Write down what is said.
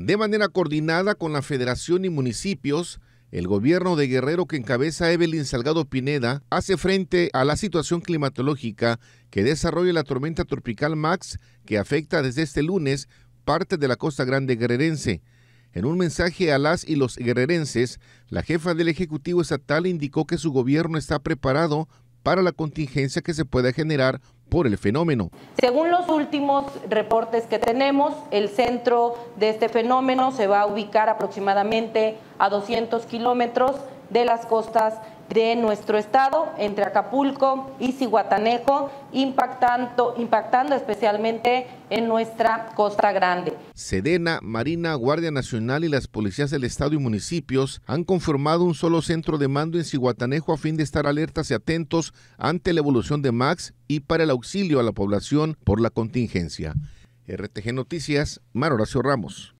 De manera coordinada con la Federación y municipios, el gobierno de Guerrero que encabeza Evelyn Salgado Pineda hace frente a la situación climatológica que desarrolla la tormenta tropical Max que afecta desde este lunes parte de la costa grande guerrerense. En un mensaje a las y los guerrerenses, la jefa del Ejecutivo Estatal indicó que su gobierno está preparado para la contingencia que se pueda generar por el fenómeno. Según los últimos reportes que tenemos, el centro de este fenómeno se va a ubicar aproximadamente a 200 kilómetros de las costas de nuestro estado entre Acapulco y Cihuatanejo, impactando, impactando especialmente en nuestra Costa Grande. Sedena, Marina, Guardia Nacional y las policías del estado y municipios han conformado un solo centro de mando en Cihuatanejo a fin de estar alertas y atentos ante la evolución de Max y para el auxilio a la población por la contingencia. RTG Noticias, Mar Horacio Ramos.